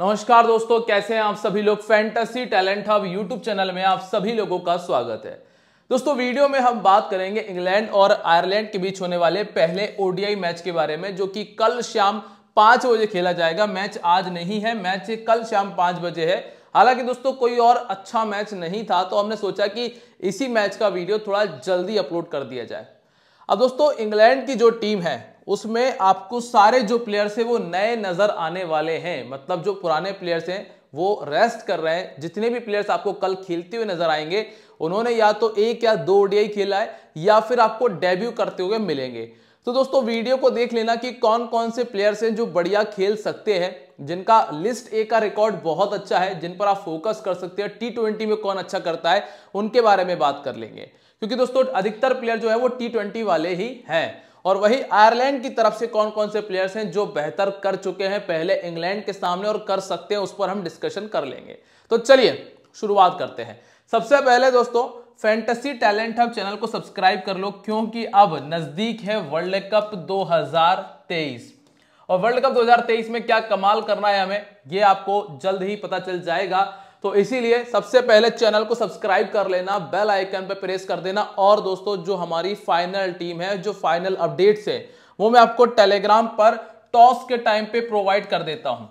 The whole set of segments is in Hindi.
नमस्कार दोस्तों कैसे हैं आप सभी लोग fantasy talent hub YouTube channel में आप सभी लोगों का स्वागत है दोस्तों वीडियो में हम बात करेंगे इंग्लैंड और आयरलैंड के बीच होने वाले पहले ओडीआई मैच के बारे में जो कि कल शाम पांच बजे खेला जाएगा मैच आज नहीं है मैच कल शाम पांच बजे है हालांकि दोस्तों कोई और अच्छा मैच नहीं था तो हमने सोचा कि इसी मैच का वीडियो थोड़ा जल्दी अपलोड कर दिया जाए अब दोस्तों इंग्लैंड की जो टीम है उसमें आपको सारे जो प्लेयर्स हैं वो नए नजर आने वाले हैं मतलब जो पुराने प्लेयर्स हैं वो रेस्ट कर रहे हैं जितने भी प्लेयर्स आपको कल खेलते हुए नजर आएंगे उन्होंने या तो एक या दो डी खेला है या फिर आपको डेब्यू करते हुए मिलेंगे तो दोस्तों वीडियो को देख लेना कि कौन कौन से प्लेयर्स हैं जो बढ़िया खेल सकते हैं जिनका लिस्ट ए का रिकॉर्ड बहुत अच्छा है जिन पर आप फोकस कर सकते हैं टी ट्वेंटी में कौन अच्छा करता है उनके बारे में बात कर लेंगे क्योंकि दोस्तों अधिकतर प्लेयर जो है वो टी ट्वेंटी वाले ही हैं और वही आयरलैंड की तरफ से कौन कौन से प्लेयर्स हैं जो बेहतर कर चुके हैं पहले इंग्लैंड के सामने और कर सकते हैं उस पर हम डिस्कशन कर लेंगे तो चलिए शुरुआत करते हैं सबसे पहले दोस्तों फैंटेसी टैलेंट हम चैनल को सब्सक्राइब कर लो क्योंकि अब नजदीक है वर्ल्ड कप 2023 और वर्ल्ड कप 2023 में क्या कमाल करना है हमें यह आपको जल्द ही पता चल जाएगा तो इसीलिए सबसे पहले चैनल को सब्सक्राइब कर लेना बेल आइकन पर प्रेस कर देना और दोस्तों जो हमारी फाइनल टीम है जो फाइनल अपडेट्स है वो मैं आपको टेलीग्राम पर टॉस के टाइम पे प्रोवाइड कर देता हूं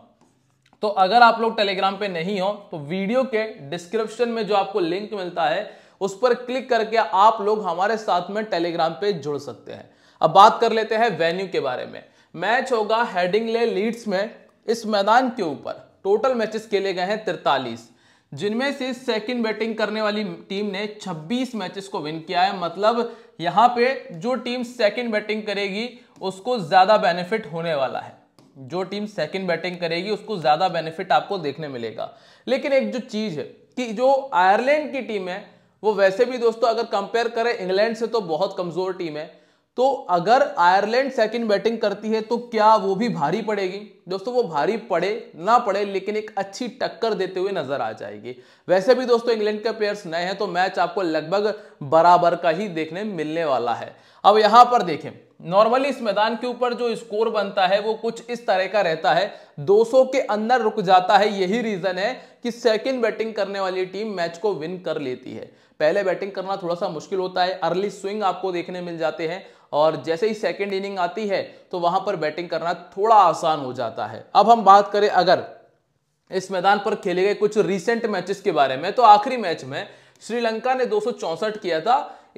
तो अगर आप लोग टेलीग्राम पे नहीं हो तो वीडियो के डिस्क्रिप्शन में जो आपको लिंक मिलता है उस पर क्लिक करके आप लोग हमारे साथ में टेलीग्राम पे जुड़ सकते हैं अब बात कर लेते हैं वेन्यू के बारे में मैच होगा हेडिंगले लीड्स में इस मैदान के ऊपर टोटल मैचेस खेले गए हैं तिरतालीस जिनमें से सेकंड बैटिंग करने वाली टीम ने 26 मैचेस को विन किया है मतलब यहां पे जो टीम सेकंड बैटिंग करेगी उसको ज्यादा बेनिफिट होने वाला है जो टीम सेकंड बैटिंग करेगी उसको ज्यादा बेनिफिट आपको देखने मिलेगा लेकिन एक जो चीज है कि जो आयरलैंड की टीम है वो वैसे भी दोस्तों अगर कंपेयर करें इंग्लैंड से तो बहुत कमजोर टीम है तो अगर आयरलैंड सेकंड बैटिंग करती है तो क्या वो भी भारी पड़ेगी दोस्तों वो भारी पड़े ना पड़े लेकिन एक अच्छी टक्कर देते हुए नजर आ जाएगी वैसे भी दोस्तों इंग्लैंड के प्लेयर्स नए हैं तो मैच आपको लगभग बराबर का ही देखने मिलने वाला है अब यहां पर देखें नॉर्मली इस मैदान के ऊपर जो स्कोर बनता है वो कुछ इस तरह का रहता है 200 के अंदर रुक जाता है यही रीजन है कि सेकंड बैटिंग करने वाली टीम मैच को विन कर लेती है पहले बैटिंग करना थोड़ा सा मुश्किल होता है अर्ली स्विंग आपको देखने मिल जाते हैं और जैसे ही सेकेंड इनिंग आती है तो वहां पर बैटिंग करना थोड़ा आसान हो जाता है अब हम बात करें अगर इस मैदान पर खेले गए कुछ रिसेंट मैचेस के बारे में तो आखिरी मैच में श्रीलंका ने दो किया था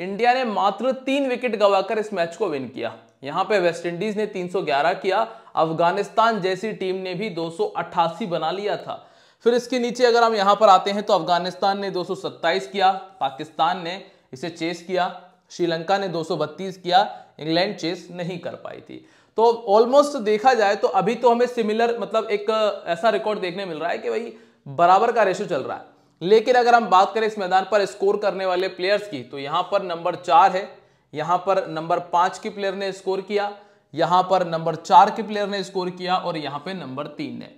इंडिया ने मात्र तीन विकेट गवाकर इस मैच को विन किया यहां पे वेस्टइंडीज ने 311 किया अफगानिस्तान जैसी टीम ने भी 288 बना लिया था फिर इसके नीचे अगर हम यहां पर आते हैं तो अफगानिस्तान ने दो किया पाकिस्तान ने इसे चेस किया श्रीलंका ने 232 किया इंग्लैंड चेस नहीं कर पाई थी तो ऑलमोस्ट देखा जाए तो अभी तो हमें सिमिलर मतलब एक ऐसा रिकॉर्ड देखने मिल रहा है कि भाई बराबर का रेशो चल रहा है लेकिन अगर हम बात करें इस मैदान पर स्कोर करने वाले प्लेयर्स की तो यहां पर नंबर चार है यहां पर नंबर पांच की प्लेयर ने स्कोर किया यहां पर नंबर चार के प्लेयर ने स्कोर किया और यहां पे नंबर तीन ने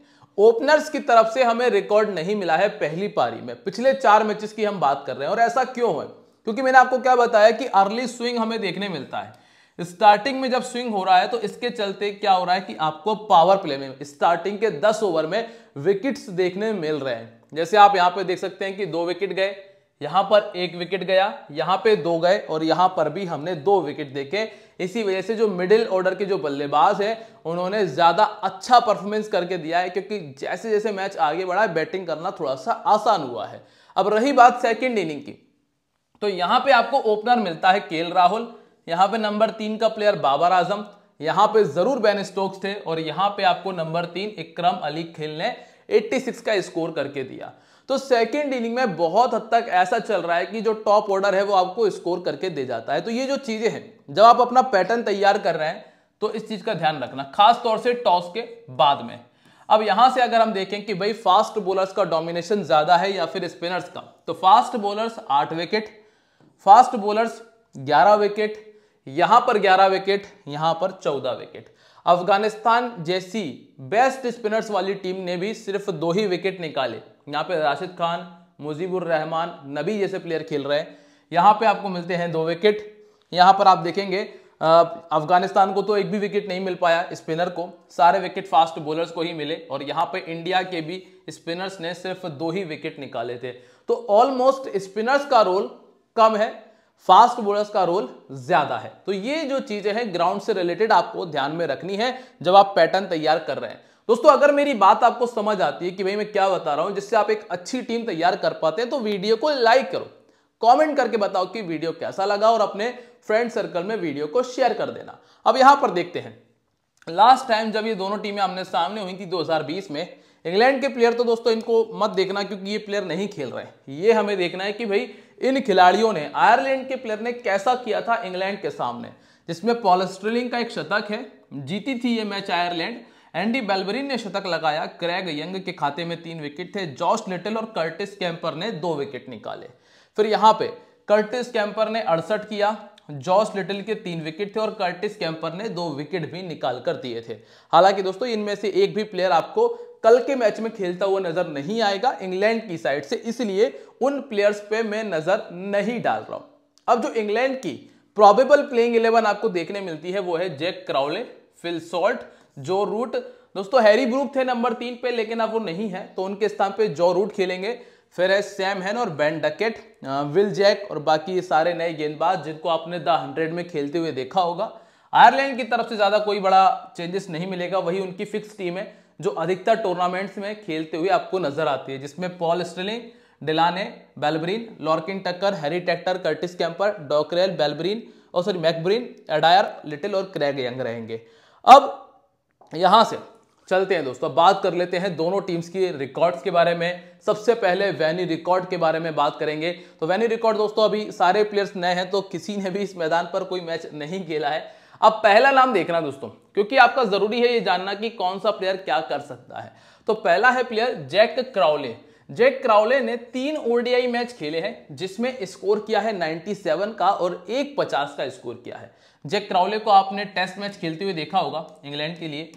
ओपनर्स की तरफ से हमें रिकॉर्ड नहीं मिला है पहली पारी में पिछले चार मैचेस की हम बात कर रहे हैं और ऐसा क्यों है क्योंकि मैंने आपको क्या बताया कि अर्ली स्विंग हमें देखने मिलता है स्टार्टिंग में जब स्विंग हो रहा है तो इसके चलते क्या हो रहा है कि आपको पावर प्ले में स्टार्टिंग के 10 ओवर में विकेट्स देखने मिल रहे हैं जैसे आप यहां पे देख सकते हैं कि दो विकेट गए यहां पर एक विकेट गया यहां पे दो गए और यहां पर भी हमने दो विकेट देखे इसी वजह से जो मिडिल ऑर्डर के जो बल्लेबाज हैं उन्होंने ज़्यादा अच्छा परफॉर्मेंस करके दिया है क्योंकि जैसे जैसे मैच आगे बढ़ा बैटिंग करना थोड़ा सा आसान हुआ है अब रही बात सेकेंड इनिंग की तो यहां पे आपको ओपनर मिलता है केल राहुल यहां पे नंबर तीन का प्लेयर बाबर आजम यहां पे जरूर बैन स्टोक्स थे और यहां पे आपको नंबर तीन इक्रम अली खेल ने 86 का स्कोर करके दिया तो सेकेंड इनिंग में बहुत हद तक ऐसा चल रहा है कि जो टॉप ऑर्डर है वो आपको स्कोर करके दे जाता है तो ये जो चीजें हैं जब आप अपना पैटर्न तैयार कर रहे हैं तो इस चीज का ध्यान रखना खास तौर से टॉस के बाद में अब यहां से अगर हम देखें कि भाई फास्ट बॉलर्स का डोमिनेशन ज्यादा है या फिर स्पिनर्स का तो फास्ट बॉलर्स आठ विकेट फास्ट बोलर्स 11 विकेट यहां पर 11 विकेट यहां पर 14 विकेट अफगानिस्तान जैसी बेस्ट स्पिनर्स वाली टीम ने भी सिर्फ दो ही विकेट निकाले यहां पे राशिद खान मुजीबुर रहमान नबी जैसे प्लेयर खेल रहे हैं यहां पे आपको मिलते हैं दो विकेट यहां पर आप देखेंगे अफगानिस्तान को तो एक भी विकेट नहीं मिल पाया स्पिनर को सारे विकेट फास्ट बॉलर्स को ही मिले और यहां पे इंडिया के भी स्पिनर्स ने सिर्फ दो ही विकेट निकाले थे तो ऑलमोस्ट स्पिनर्स का रोल कम है फास्ट बोलर्स का रोल ज्यादा है तो ये जो चीजें हैं ग्राउंड से रिलेटेड आपको ध्यान में रखनी है जब आप पैटर्न तैयार कर रहे हैं दोस्तों अगर मेरी बात आपको समझ आती है कि भाई मैं क्या बता रहा हूं जिससे आप एक अच्छी टीम तैयार कर पाते हैं तो वीडियो को लाइक करो कमेंट करके बताओ कि वीडियो कैसा लगा और अपने फ्रेंड सर्कल में वीडियो को शेयर कर देना अब यहां पर देखते हैं लास्ट टाइम जब ये दोनों टीमें आमने सामने हुई थी 2020 में इंग्लैंड के प्लेयर तो दोस्तों इनको मत देखना क्योंकि ये प्लेयर नहीं खेल रहे ये हमें देखना है कि भाई इन खिलाड़ियों ने आयरलैंड के प्लेयर ने कैसा किया था इंग्लैंड के सामने जिसमें पॉलस्ट्रेलिंग का एक शतक है जीती थी ये मैच आयरलैंड एंडी बेलबरिन ने शतक लगाया क्रैग यंग के खाते में तीन विकेट थे जॉस लिटिल और कर्टिस कैंपर ने दो विकेट निकाले फिर यहाँ पे कर्टिस कैंपर ने अड़सठ किया जॉस लिटिल के तीन विकेट थे और कर्टिस कैंपर ने दो विकेट भी निकाल कर दिए थे हालांकि दोस्तों इनमें से एक भी प्लेयर आपको कल के मैच में खेलता हुआ नजर नहीं आएगा इंग्लैंड की साइड से इसलिए उन प्लेयर्स पे मैं नजर नहीं डाल रहा हूं अब जो इंग्लैंड की प्रॉबेबल प्लेइंग इलेवन आपको देखने मिलती है वो है Jack Crawley Phil Salt Joe Root दोस्तों हैरी ब्रूक थे नंबर तीन पे लेकिन अब वो नहीं है तो उनके स्थान पर जो रूट खेलेंगे फिर है सैम हैन और बैन डकेट विल जैक और बाकी ये सारे नए गेंदबाज जिनको आपने द हंड्रेड में खेलते हुए देखा होगा आयरलैंड की तरफ से ज़्यादा कोई बड़ा चेंजेस नहीं मिलेगा वही उनकी फिक्स टीम है जो अधिकतर टूर्नामेंट्स में खेलते हुए आपको नजर आती है जिसमें Paul stealing डिलाने Balbirnie Lorcan Tucker Harry Tector Curtis Campher Dockrell Balbirnie और सॉरी मैकब्रीन एडायर लिटिल और क्रैग यंग रहेंगे अब यहाँ से चलते हैं दोस्तों बात कर लेते हैं दोनों टीम्स की रिकॉर्ड्स के बारे में सबसे पहले वैनी रिकॉर्ड के बारे में बात करेंगे तो वैनी रिकॉर्ड दोस्तों अभी सारे प्लेयर्स नए हैं तो किसी ने भी इस मैदान पर कोई मैच नहीं खेला है अब पहला नाम देखना दोस्तों क्योंकि आपका जरूरी है ये जानना कि कौन सा प्लेयर क्या कर सकता है तो पहला है player Jack Crawley Jack Crawley ने तीन ओडीआई मैच खेले हैं जिसमें स्कोर किया है 97 का और एक पचास का स्कोर किया है जैक क्राउले को आपने टेस्ट मैच खेलते हुए देखा होगा इंग्लैंड के लिए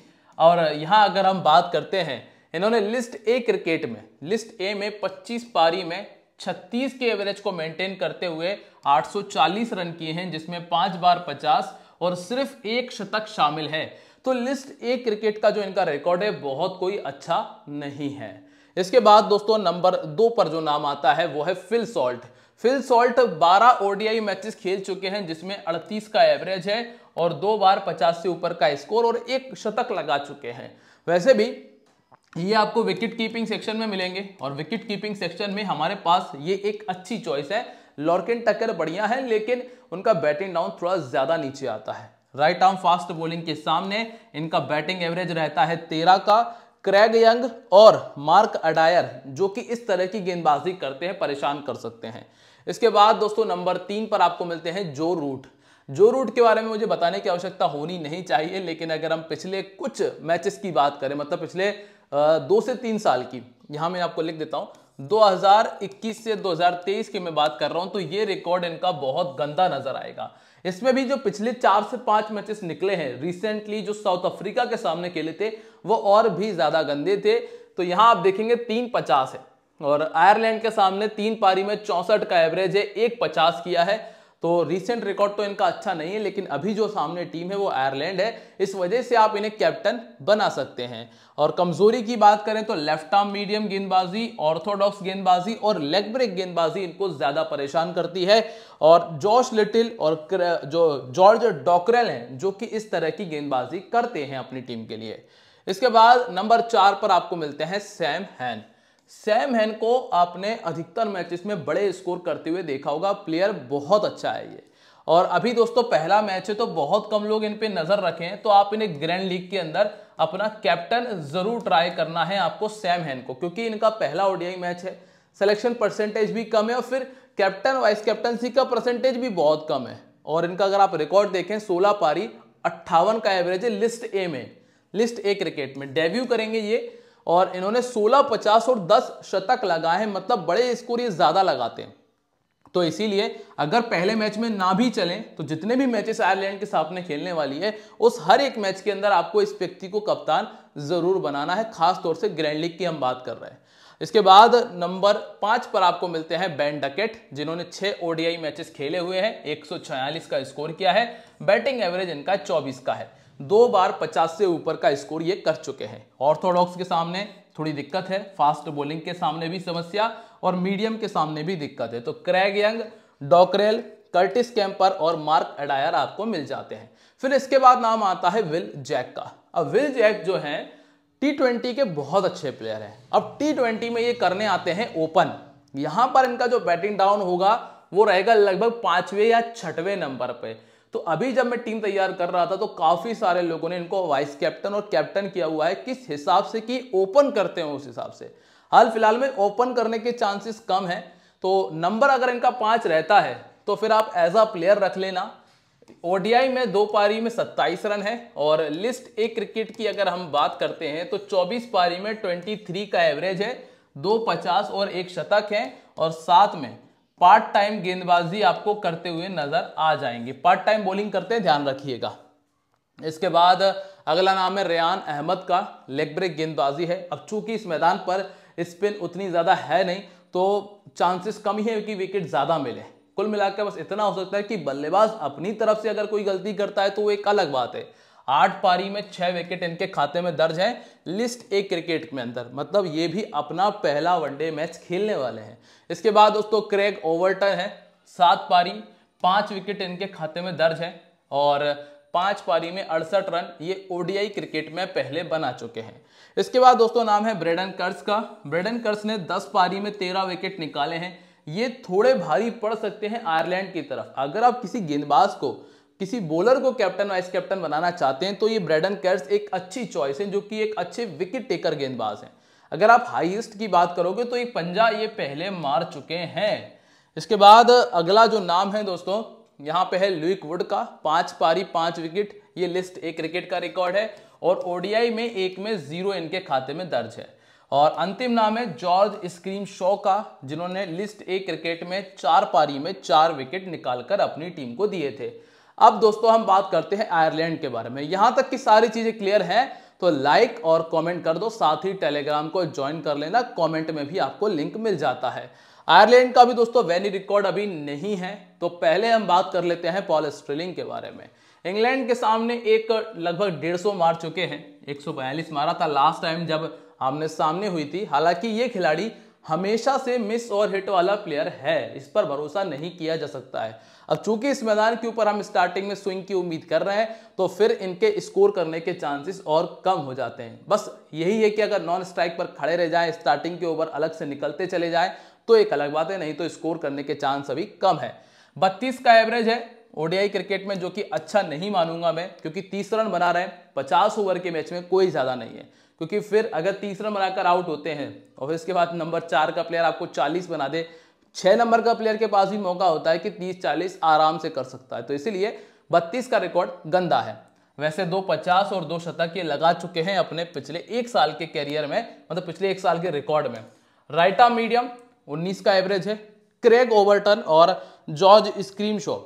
और यहां अगर हम बात करते हैं इन्होंने लिस्ट ए क्रिकेट में लिस्ट ए में 25 पारी में 36 के एवरेज को मेंटेन करते हुए 840 रन किए हैं जिसमें पांच बार पचास और सिर्फ एक शतक शामिल है तो लिस्ट ए क्रिकेट का जो इनका रिकॉर्ड है बहुत कोई अच्छा नहीं है इसके बाद दोस्तों नंबर दो पर जो नाम आता है वो है Phil Salt Phil Salt 12 ODI matches खेल चुके हैं जिसमें 38 का एवरेज है और दो बार 50 से ऊपर का स्कोर और एक शतक लगा चुके हैं वैसे भी ये आपको विकेट कीपिंग सेक्शन में मिलेंगे और विकेट कीपिंग सेक्शन में हमारे पास ये एक अच्छी चॉइस है लॉर्किन टक्कर बढ़िया है लेकिन उनका बैटिंग डाउन थोड़ा ज़्यादा नीचे आता है राइट आर्म फास्ट बॉलिंग के सामने इनका बैटिंग एवरेज रहता है तेरह का क्रैग यंग और मार्क अडायर जो कि इस तरह की गेंदबाजी करते हैं परेशान कर सकते हैं इसके बाद दोस्तों नंबर तीन पर आपको मिलते हैं जो रूट जो रूट के बारे में मुझे बताने की आवश्यकता होनी नहीं चाहिए लेकिन अगर हम पिछले कुछ मैचेस की बात करें मतलब पिछले दो से तीन साल की यहां मैं आपको लिख देता हूं 2021 से 2023 की मैं बात कर रहा हूं तो ये रिकॉर्ड इनका बहुत गंदा नजर आएगा इसमें भी जो पिछले चार से पांच मैचेस निकले हैं रिसेंटली जो साउथ अफ्रीका के सामने खेले थे वो और भी ज्यादा गंदे थे तो यहां आप देखेंगे तीन पचास है और आयरलैंड के सामने तीन पारी में चौसठ का एवरेज है एक पचास किया है तो रिसेंट रिकॉर्ड तो इनका अच्छा नहीं है लेकिन अभी जो सामने टीम है वो आयरलैंड है इस वजह से आप इन्हें कैप्टन बना सकते हैं और कमजोरी की बात करें तो लेफ्ट आर्म मीडियम गेंदबाजी ऑर्थोडॉक्स गेंदबाजी और लेग ब्रेक गेंदबाजी इनको ज्यादा परेशान करती है और जॉश लिटिल और जो जॉर्ज डॉकरेल हैं जो कि इस तरह की गेंदबाजी करते हैं अपनी टीम के लिए इसके बाद नंबर चार पर आपको मिलते हैं सैम हैन सैम हैन को आपने अधिकतर मैचेस में बड़े स्कोर करते हुए देखा होगा प्लेयर बहुत अच्छा है ये और अभी दोस्तों पहला मैच है तो बहुत कम लोग इन पे नजर रखें तो आप इन्हें ग्रैंड लीग के अंदर अपना कैप्टन जरूर ट्राई करना है आपको सैम हैन को क्योंकि इनका पहला ओडीआई मैच है सिलेक्शन परसेंटेज भी कम है और फिर कैप्टन वाइस कैप्टनसी का परसेंटेज भी बहुत कम है और इनका अगर आप रिकॉर्ड देखें सोलह पारी अट्ठावन का एवरेज है लिस्ट ए में लिस्ट ए क्रिकेट में डेब्यू करेंगे ये और इन्होंने 16 50 और 10 शतक लगाए हैं मतलब बड़े स्कोर ये ज़्यादा लगाते हैं तो इसीलिए अगर पहले मैच में ना भी चलें तो जितने भी मैचेस आयरलैंड के सामने खेलने वाली है उस हर एक मैच के अंदर आपको इस व्यक्ति को कप्तान ज़रूर बनाना है खास तौर से ग्रैंड लीग की हम बात कर रहे हैं इसके बाद नंबर पांच पर आपको मिलते हैं बैन डकेट जिन्होंने छह ओडीआई मैचेस खेले हुए हैं एक का स्कोर किया है बैटिंग एवरेज इनका चौबीस का है दो बार 50 से ऊपर का स्कोर ये कर चुके हैं ऑर्थोडॉक्स के सामने थोड़ी दिक्कत है फास्ट बॉलिंग के सामने भी समस्या और मीडियम के सामने भी दिक्कत है तो Craig Young Dockrell Curtis Campher और मार्क एडायर आपको मिल जाते हैं फिर इसके बाद नाम आता है विल जैक का अब विल जैक जो है टी ट्वेंटी के बहुत अच्छे प्लेयर हैं अब टी ट्वेंटी में ये करने आते हैं ओपन यहां पर इनका जो बैटिंग डाउन होगा वो रहेगा लगभग पांचवें या छठवें नंबर पे तो अभी जब मैं टीम तैयार कर रहा था तो काफी सारे लोगों ने इनको वाइस कैप्टन और कैप्टन किया हुआ है किस हिसाब से कि ओपन करते हैं उस हिसाब से हाल फिलहाल में ओपन करने के चांसेस कम है तो नंबर अगर इनका पांच रहता है तो फिर आप एज अ प्लेयर रख लेना ओडीआई में दो पारी में 27 रन है और लिस्ट ए क्रिकेट की अगर हम बात करते हैं तो 24 पारी में 23 का एवरेज है दो पचास और एक शतक है और साथ में पार्ट टाइम गेंदबाजी आपको करते हुए नजर आ जाएंगे पार्ट टाइम बॉलिंग करते हैं ध्यान रखिएगा इसके बाद अगला नाम है रेयान अहमद का लेग ब्रेक गेंदबाजी है अब चूंकि इस मैदान पर स्पिन उतनी ज़्यादा है नहीं तो चांसेस कम ही है कि विकेट ज़्यादा मिले कुल मिलाकर बस इतना हो सकता है कि बल्लेबाज अपनी तरफ से अगर कोई गलती करता है तो वो एक अलग बात है आठ पारी में छह विकेट इनके खाते में दर्ज हैं लिस्ट एक क्रिकेट में अंदर मतलब ये भी अपना पहला वनडे मैच खेलने वाले हैं इसके बाद दोस्तों क्रेग ओवरटन है सात पारी पांच विकेट इनके खाते में दर्ज है और पांच पारी में अड़सठ रन ये ओडीआई क्रिकेट में पहले बना चुके हैं इसके बाद दोस्तों नाम है ब्रेडन कर्स का ब्रेडन कर्स ने दस पारी में तेरह विकेट निकाले हैं ये थोड़े भारी पड़ सकते हैं आयरलैंड की तरफ अगर आप किसी गेंदबाज को किसी बॉलर को कैप्टन वाइस कैप्टन बनाना चाहते हैं तो ये ब्रेडन कैर्स एक अच्छी चॉइस है जो कि एक अच्छे विकेट टेकर गेंदबाज हैं अगर आप हाईएस्ट की बात करोगे तो एक पंजा ये पहले मार चुके हैं इसके बाद अगला जो नाम है दोस्तों यहाँ पे है लुइक वुड का पांच पारी पांच विकेट ये लिस्ट एक क्रिकेट का रिकॉर्ड है और ओडीआई में एक में जीरो इनके खाते में दर्ज है और अंतिम नाम है जॉर्ज स्क्रीम शॉ का जिन्होंने लिस्ट ए क्रिकेट में चार पारी में चार विकेट निकालकर अपनी टीम को दिए थे अब दोस्तों हम बात करते हैं आयरलैंड के बारे में यहां तक की सारी चीजें क्लियर है तो लाइक और कमेंट कर दो साथ ही टेलीग्राम को ज्वाइन कर लेना कमेंट में भी आपको लिंक मिल जाता है आयरलैंड का भी दोस्तों वैनी रिकॉर्ड अभी नहीं है तो पहले हम बात कर लेते हैं पॉल स्ट्रिलिंग के बारे में इंग्लैंड के सामने एक लगभग डेढ़ सौ मार चुके हैं 142 मारा था लास्ट टाइम जब हमने सामने हुई थी हालांकि ये खिलाड़ी हमेशा से मिस और हिट वाला प्लेयर है इस पर भरोसा नहीं किया जा सकता है अब चूंकि इस मैदान के ऊपर हम स्टार्टिंग में स्विंग की उम्मीद कर रहे हैं तो फिर इनके स्कोर करने के चांसेस और कम हो जाते हैं बस यही है कि अगर नॉन स्ट्राइक पर खड़े रह जाए स्टार्टिंग के ओवर अलग से निकलते चले जाए तो एक अलग बात है नहीं तो स्कोर करने के चांस अभी कम है बत्तीस का एवरेज है ओडीआई क्रिकेट में जो कि अच्छा नहीं मानूंगा मैं क्योंकि तीस रन बना रहे हैं पचास ओवर के मैच में कोई ज़्यादा नहीं है क्योंकि फिर अगर तीसरा बनाकर आउट होते हैं और फिर इसके बाद नंबर चार का प्लेयर आपको चालीस बना दे छः नंबर का प्लेयर के पास भी मौका होता है कि तीस चालीस आराम से कर सकता है तो इसीलिए बत्तीस का रिकॉर्ड गंदा है वैसे दो पचास और दो शतक ये लगा चुके हैं अपने पिछले एक साल के करियर में मतलब पिछले एक साल के रिकॉर्ड में राइटा मीडियम उन्नीस का एवरेज है क्रेग ओवरटन और जॉर्ज स्क्रीमशॉ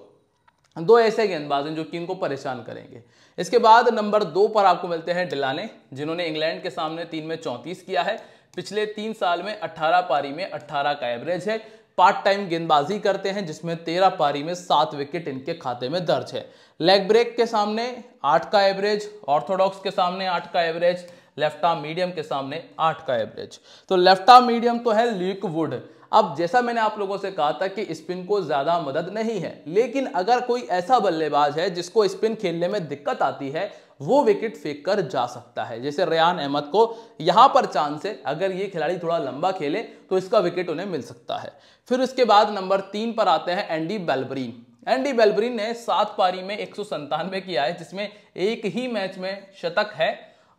दो ऐसे गेंदबाज हैं जो कि इनको परेशान करेंगे इसके बाद नंबर दो पर आपको मिलते हैं डिलाने जिन्होंने इंग्लैंड के सामने तीन में चौंतीस किया है पिछले तीन साल में अट्ठारह पारी में अट्ठारह का एवरेज है पार्ट टाइम गेंदबाजी करते हैं जिसमें तेरह पारी में सात विकेट इनके खाते में दर्ज है लेग ब्रेक के सामने आठ का एवरेज ऑर्थोडॉक्स के सामने आठ का एवरेज लेफ्ट आर्म मीडियम के सामने आठ का एवरेज तो लेफ्ट आर्म मीडियम तो है लीक वुड अब जैसा मैंने आप लोगों से कहा था कि स्पिन को ज़्यादा मदद नहीं है लेकिन अगर कोई ऐसा बल्लेबाज है जिसको स्पिन खेलने में दिक्कत आती है वो विकेट फेंक कर जा सकता है जैसे रेहान अहमद को यहाँ पर चांस है अगर ये खिलाड़ी थोड़ा लंबा खेले तो इसका विकेट उन्हें मिल सकता है फिर उसके बाद नंबर तीन पर आते हैं एंडी बेलब्रीन एंडी बेलब्रीन ने सात पारी में एक किया है जिसमें एक ही मैच में शतक है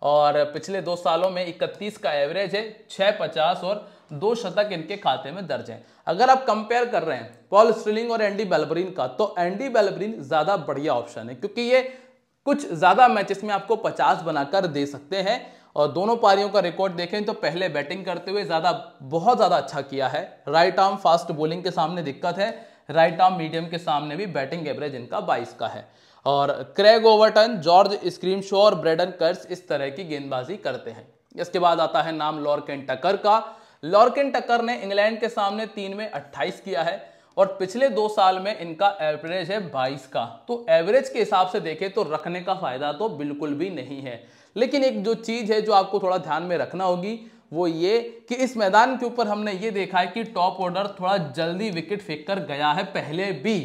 और पिछले दो सालों में इकतीस का एवरेज है पचास और दो शतक इनके खाते में दर्ज हैं अगर आप कंपेयर कर रहे हैं पॉल स्ट्रिलिंग और एंडी बेलब्रीन का तो एंडी बेलब्रीन ज़्यादा बढ़िया ऑप्शन है क्योंकि ये कुछ ज़्यादा मैचेस में आपको 50 बनाकर दे सकते हैं और दोनों पारियों का रिकॉर्ड देखें तो पहले बैटिंग करते हुए ज़्यादा बहुत ज़्यादा अच्छा किया है राइट आर्म फास्ट बॉलिंग के सामने दिक्कत है राइट आर्म मीडियम के सामने भी बैटिंग एवरेज इनका बाईस का है और Craig Overton George Scrimshaw और ब्रेडन कर्स इस तरह की गेंदबाजी करते हैं इसके बाद आता है नाम लॉर्क एंड टकर का लॉर्किन टक्कर ने इंग्लैंड के सामने तीन में अट्ठाइस किया है और पिछले दो साल में इनका एवरेज है 22 का तो एवरेज के हिसाब से देखें तो रखने का फायदा तो बिल्कुल भी नहीं है लेकिन एक जो चीज़ है जो आपको थोड़ा ध्यान में रखना होगी वो ये कि इस मैदान के ऊपर हमने ये देखा है कि टॉप ऑर्डर थोड़ा जल्दी विकेट फेंक कर गया है पहले भी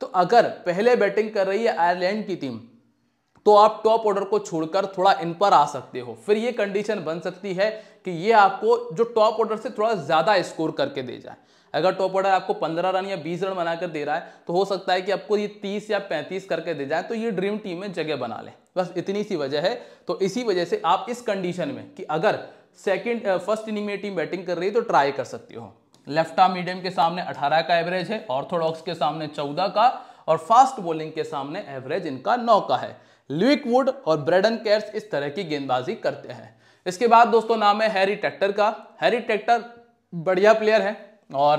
तो अगर पहले बैटिंग कर रही है आयरलैंड की टीम तो आप टॉप ऑर्डर को छोड़कर थोड़ा इन पर आ सकते हो फिर ये कंडीशन बन सकती है कि ये आपको जो टॉप ऑर्डर से थोड़ा ज़्यादा स्कोर करके दे जाए अगर टॉप ऑर्डर आपको 15 रन या 20 रन बनाकर दे रहा है तो हो सकता है कि आपको ये 30 या 35 करके दे जाए तो ये ड्रीम टीम में जगह बना लें बस इतनी सी वजह है तो इसी वजह से आप इस कंडीशन में कि अगर सेकेंड फर्स्ट इनिंग में टीम बैटिंग कर रही है तो ट्राई कर सकती हो लेफ्ट आर्म मीडियम के सामने 18 का एवरेज है ऑर्थोडॉक्स के सामने 14 का और फास्ट बॉलिंग के सामने एवरेज इनका 9 का है ल्यूक वुड और ब्रेडन कैर्स इस तरह की गेंदबाजी करते हैं इसके बाद दोस्तों नाम है हैरी ट्रैक्टर का हैरी ट्रैक्टर बढ़िया प्लेयर है और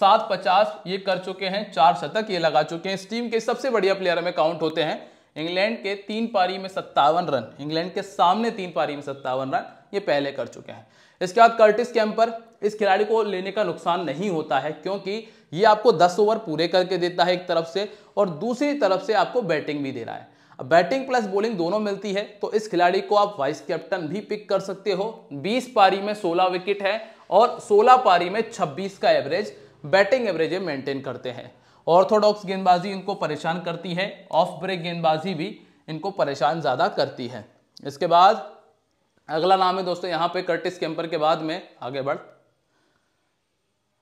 सात पचास ये कर चुके हैं चार शतक ये लगा चुके हैं इस टीम के सबसे बढ़िया प्लेयर में काउंट होते हैं इंग्लैंड के तीन पारी में सत्तावन रन इंग्लैंड के सामने तीन पारी में सत्तावन रन ये पहले कर चुके हैं इसके बाद कर्टिस कैंपर इस खिलाड़ी को लेने का नुकसान नहीं होता है क्योंकि ये आपको दस ओवर पूरे करके देता है एक तरफ से और दूसरी तरफ से आपको बैटिंग भी दे रहा है बैटिंग प्लस बॉलिंग दोनों मिलती है तो इस खिलाड़ी को आप वाइस कैप्टन भी पिक कर सकते हो 20 पारी में 16 विकेट है और 16 पारी में 26 का एवरेज बैटिंग एवरेज मेंटेन करते हैं ऑर्थोडॉक्स गेंदबाजी इनको परेशान करती है ऑफ ब्रेक गेंदबाजी भी इनको परेशान ज़्यादा करती है इसके बाद अगला नाम है दोस्तों यहां पे कर्टिस कैंपर के बाद में आगे बढ़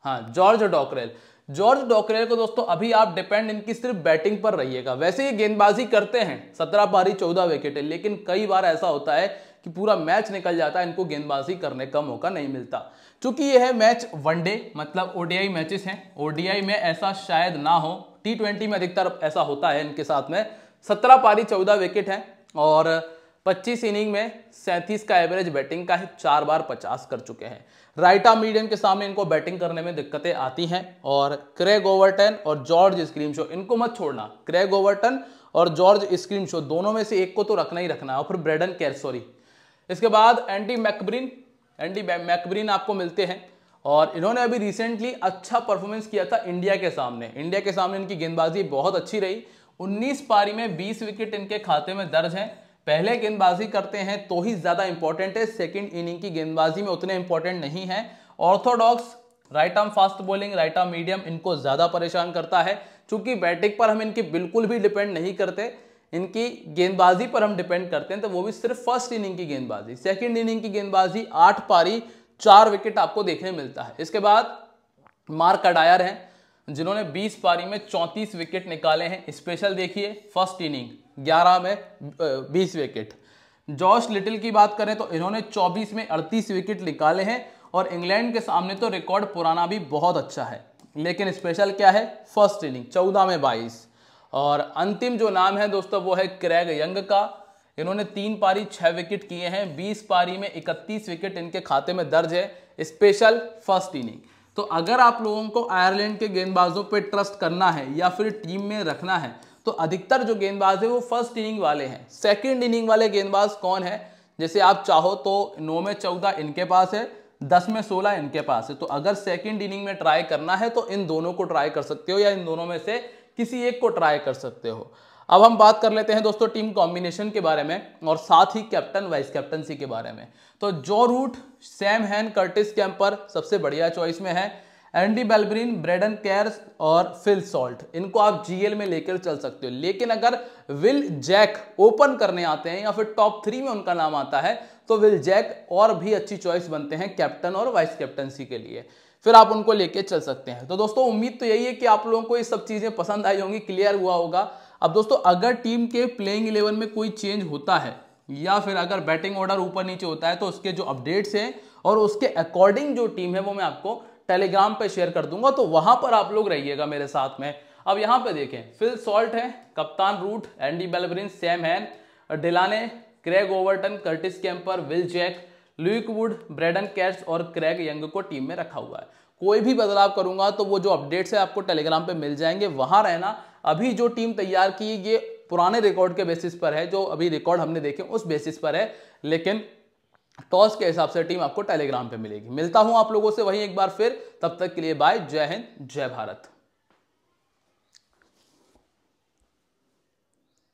हाँ जॉर्ज डॉकरेल जॉर्ज डॉकरेर को दोस्तों अभी आप डिपेंड इनकी सिर्फ बैटिंग पर रहिएगा वैसे ये गेंदबाजी करते हैं सत्रह पारी चौदह विकेट लेकिन कई बार ऐसा होता है कि पूरा मैच निकल जाता है इनको गेंदबाजी करने का मौका नहीं मिलता चूंकि यह है मैच वनडे मतलब ओडीआई मैचेस हैं ओडीआई में ऐसा शायद ना हो टी ट्वेंटी में अधिकतर ऐसा होता है इनके साथ में सत्रह पारी चौदह विकेट है और पच्चीस इनिंग में सैंतीस का एवरेज बैटिंग का है चार बार पचास कर चुके हैं राइटा मीडियम के सामने इनको बैटिंग करने में दिक्कतें आती हैं और क्रेग ओवरटन और जॉर्ज स्क्रीम शो इनको मत छोड़ना क्रेग ओवरटन और जॉर्ज स्क्रीम शो दोनों में से एक को तो रखना ही रखना है और फिर ब्रेडन कैर सॉरी इसके बाद एंटी मैकब्रिन एंटी मैकब्रिन आपको मिलते हैं और इन्होंने अभी रिसेंटली अच्छा परफॉर्मेंस किया था इंडिया के सामने इंडिया के सामने इनकी गेंदबाजी बहुत अच्छी रही 19 पारी में 20 विकेट इनके खाते में दर्ज हैं पहले गेंदबाजी करते हैं तो ही ज़्यादा इंपॉर्टेंट है सेकेंड इनिंग की गेंदबाजी में उतने इंपॉर्टेंट नहीं है orthodox right arm fast bowling right arm medium इनको ज़्यादा परेशान करता है चूंकि बैटिंग पर हम इनकी बिल्कुल भी डिपेंड नहीं करते इनकी गेंदबाजी पर हम डिपेंड करते हैं तो वो भी सिर्फ फर्स्ट इनिंग की गेंदबाजी सेकेंड इनिंग की गेंदबाजी आठ पारी चार विकेट आपको देखने मिलता है इसके बाद मार्क अडायर हैं जिन्होंने 20 पारी में 34 विकेट निकाले हैं स्पेशल देखिए फर्स्ट इनिंग 11 में 20 विकेट जॉश लिटिल की बात करें तो इन्होंने 24 में 38 विकेट निकाले हैं और इंग्लैंड के सामने तो रिकॉर्ड पुराना भी बहुत अच्छा है लेकिन स्पेशल क्या है फर्स्ट इनिंग 14 में 22 और अंतिम जो नाम है दोस्तों वो है क्रैग यंग का इन्होंने तीन पारी छः विकेट किए हैं बीस पारी में इकतीस विकेट इनके खाते में दर्ज है स्पेशल फर्स्ट इनिंग तो अगर आप लोगों को आयरलैंड के गेंदबाजों पर ट्रस्ट करना है या फिर टीम में रखना है तो अधिकतर जो गेंदबाज है वो फर्स्ट इनिंग वाले हैं सेकेंड इनिंग वाले गेंदबाज कौन है जैसे आप चाहो तो नौ में चौदह इनके पास है दस में सोलह इनके पास है तो अगर सेकेंड इनिंग में ट्राई करना है तो इन दोनों को ट्राई कर सकते हो या इन दोनों में से किसी एक को ट्राई कर सकते हो अब हम बात कर लेते हैं दोस्तों टीम कॉम्बिनेशन के बारे में और साथ ही कैप्टन वाइस कैप्टनसी के बारे में तो Joe Root Sam Hain Curtis Campher सबसे बढ़िया चॉइस में है एंडी बेलब्रिन ब्रेडन कैर्स और फिल सॉल्ट इनको आप जीएल में लेकर चल सकते हो लेकिन अगर विल जैक ओपन करने आते हैं या फिर टॉप थ्री में उनका नाम आता है तो विल जैक और भी अच्छी चॉइस बनते हैं कैप्टन और वाइस कैप्टनसी के लिए फिर आप उनको लेके चल सकते हैं तो दोस्तों उम्मीद तो यही है कि आप लोगों को ये सब चीज़ें पसंद आई होंगी क्लियर हुआ होगा अब दोस्तों अगर टीम के प्लेइंग इलेवन में कोई चेंज होता है या फिर अगर बैटिंग ऑर्डर ऊपर नीचे होता है तो उसके जो अपडेट्स हैं और उसके अकॉर्डिंग जो टीम है वो मैं आपको टेलीग्राम पे शेयर कर दूंगा तो वहां पर आप लोग रहिएगा मेरे साथ में अब यहां पे देखें फिल सॉल्ट है कप्तान Root Andy Balbirnie Sam Hain Delany Craig Overton Curtis Campher Will Jack Luke Wood Brydon Carse और क्रेग यंग को टीम में रखा हुआ है कोई भी बदलाव करूंगा तो वो जो अपडेट्स है आपको टेलीग्राम पे मिल जाएंगे वहां रहना अभी जो टीम तैयार की ये पुराने रिकॉर्ड के बेसिस पर है जो अभी रिकॉर्ड हमने देखे उस बेसिस पर है लेकिन टॉस के हिसाब से टीम आपको टेलीग्राम पे मिलेगी मिलता हूं आप लोगों से वहीं एक बार फिर तब तक के लिए बाय जय हिंद जय भारत